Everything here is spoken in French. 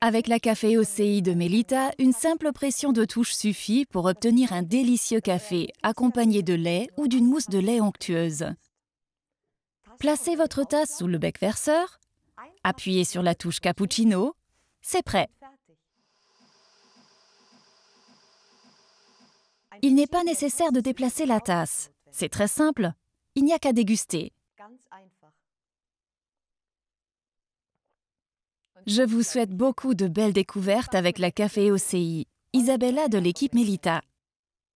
Avec la café OCI de Melita, une simple pression de touche suffit pour obtenir un délicieux café accompagné de lait ou d'une mousse de lait onctueuse. Placez votre tasse sous le bec verseur, appuyez sur la touche cappuccino, c'est prêt. Il n'est pas nécessaire de déplacer la tasse, c'est très simple, il n'y a qu'à déguster. Je vous souhaite beaucoup de belles découvertes avec la Café OCI. Isabella de l'équipe Melita.